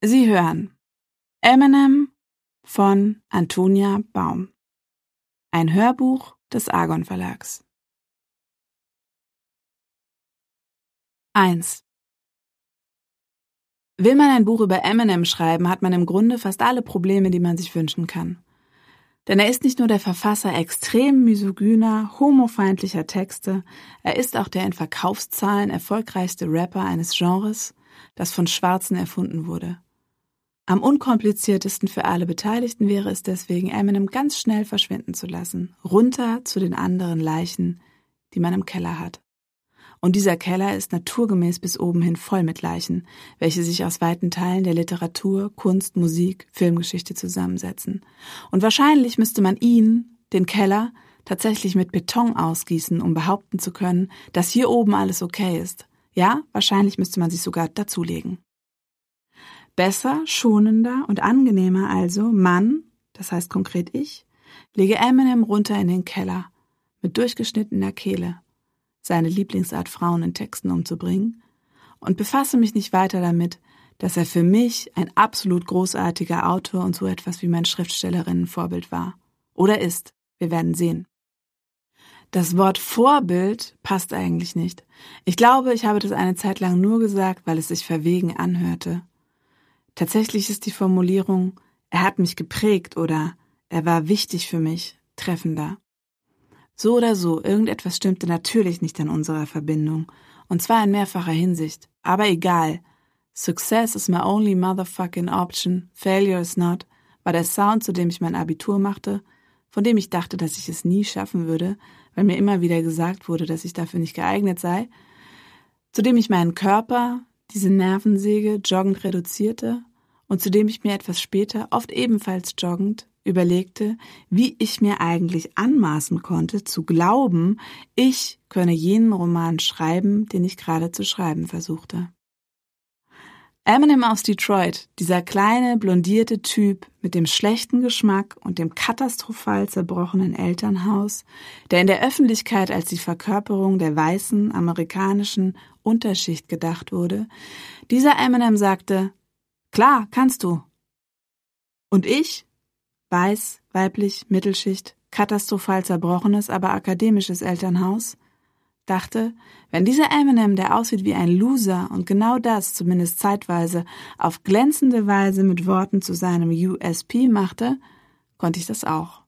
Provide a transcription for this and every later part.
Sie hören Eminem von Antonia Baum. Ein Hörbuch des Argon Verlags. 1. Will man ein Buch über Eminem schreiben, hat man im Grunde fast alle Probleme, die man sich wünschen kann. Denn er ist nicht nur der Verfasser extrem misogyner, homofeindlicher Texte, er ist auch der in Verkaufszahlen erfolgreichste Rapper eines Genres, das von Schwarzen erfunden wurde. Am unkompliziertesten für alle Beteiligten wäre es deswegen, Eminem ganz schnell verschwinden zu lassen, runter zu den anderen Leichen, die man im Keller hat. Und dieser Keller ist naturgemäß bis oben hin voll mit Leichen, welche sich aus weiten Teilen der Literatur, Kunst, Musik, Filmgeschichte zusammensetzen. Und wahrscheinlich müsste man ihn, den Keller, tatsächlich mit Beton ausgießen, um behaupten zu können, dass hier oben alles okay ist. Ja, wahrscheinlich müsste man sich sogar dazulegen. Besser, schonender und angenehmer also, Mann, das heißt konkret ich, lege Eminem runter in den Keller, mit durchgeschnittener Kehle, seine Lieblingsart Frauen in Texten umzubringen, und befasse mich nicht weiter damit, dass er für mich ein absolut großartiger Autor und so etwas wie mein Schriftstellerinnenvorbild war. Oder ist. Wir werden sehen. Das Wort Vorbild passt eigentlich nicht. Ich glaube, ich habe das eine Zeit lang nur gesagt, weil es sich verwegen anhörte. Tatsächlich ist die Formulierung er hat mich geprägt oder er war wichtig für mich treffender. So oder so, irgendetwas stimmte natürlich nicht an unserer Verbindung, und zwar in mehrfacher Hinsicht, aber egal. Success is my only motherfucking option, failure is not, war der Sound, zu dem ich mein Abitur machte, von dem ich dachte, dass ich es nie schaffen würde, weil mir immer wieder gesagt wurde, dass ich dafür nicht geeignet sei, zu dem ich meinen Körper, diese Nervensäge, joggend reduzierte und zu dem ich mir etwas später, oft ebenfalls joggend, überlegte, wie ich mir eigentlich anmaßen konnte, zu glauben, ich könne jenen Roman schreiben, den ich gerade zu schreiben versuchte. Eminem aus Detroit, dieser kleine, blondierte Typ mit dem schlechten Geschmack und dem katastrophal zerbrochenen Elternhaus, der in der Öffentlichkeit als die Verkörperung der weißen amerikanischen Unterschicht gedacht wurde, dieser Eminem sagte, Klar, kannst du. Und ich? Weiß, weiblich, Mittelschicht, katastrophal zerbrochenes, aber akademisches Elternhaus? Dachte, wenn dieser Eminem, der aussieht wie ein Loser und genau das, zumindest zeitweise, auf glänzende Weise mit Worten zu seinem USP machte, konnte ich das auch.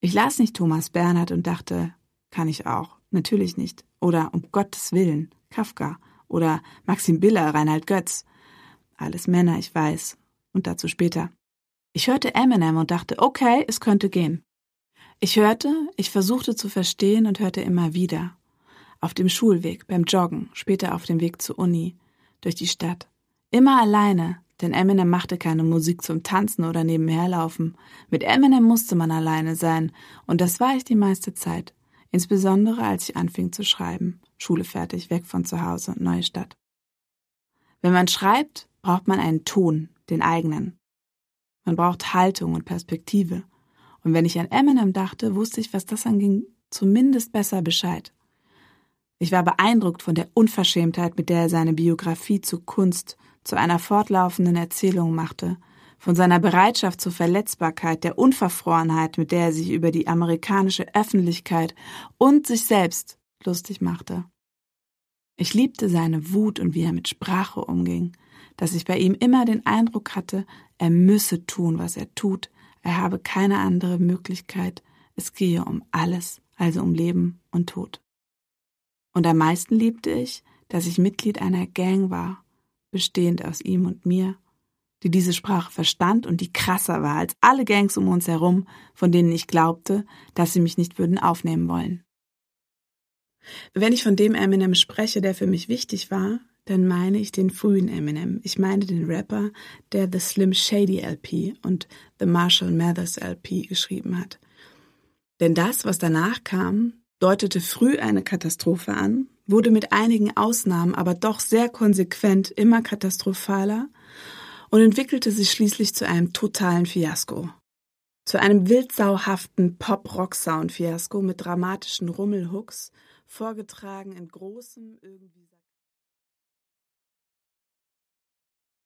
Ich las nicht Thomas Bernhard und dachte, kann ich auch. Natürlich nicht. Oder um Gottes Willen, Kafka. Oder Maxim Biller, Reinhard Götz. Alles Männer, ich weiß. Und dazu später. Ich hörte Eminem und dachte, okay, es könnte gehen. Ich hörte, ich versuchte zu verstehen und hörte immer wieder. Auf dem Schulweg, beim Joggen, später auf dem Weg zur Uni, durch die Stadt. Immer alleine, denn Eminem machte keine Musik zum Tanzen oder nebenherlaufen. Mit Eminem musste man alleine sein, und das war ich die meiste Zeit, insbesondere als ich anfing zu schreiben. Schule fertig, weg von zu Hause neue Stadt. Wenn man schreibt, braucht man einen Ton, den eigenen. Man braucht Haltung und Perspektive. Und wenn ich an Eminem dachte, wusste ich, was das anging, zumindest besser Bescheid. Ich war beeindruckt von der Unverschämtheit, mit der er seine Biografie zu Kunst, zu einer fortlaufenden Erzählung machte, von seiner Bereitschaft zur Verletzbarkeit, der Unverfrorenheit, mit der er sich über die amerikanische Öffentlichkeit und sich selbst lustig machte. Ich liebte seine Wut und wie er mit Sprache umging, dass ich bei ihm immer den Eindruck hatte, er müsse tun, was er tut, er habe keine andere Möglichkeit, es gehe um alles, also um Leben und Tod. Und am meisten liebte ich, dass ich Mitglied einer Gang war, bestehend aus ihm und mir, die diese Sprache verstand und die krasser war als alle Gangs um uns herum, von denen ich glaubte, dass sie mich nicht würden aufnehmen wollen. Wenn ich von dem Eminem spreche, der für mich wichtig war, dann meine ich den frühen Eminem. Ich meine den Rapper, der The Slim Shady LP und The Marshall Mathers LP geschrieben hat. Denn das, was danach kam, deutete früh eine Katastrophe an, wurde mit einigen Ausnahmen aber doch sehr konsequent immer katastrophaler und entwickelte sich schließlich zu einem totalen Fiasko. Zu einem wildsauhaften Pop-Rock-Sound-Fiasko mit dramatischen Rummelhooks, vorgetragen in großem irgendwie.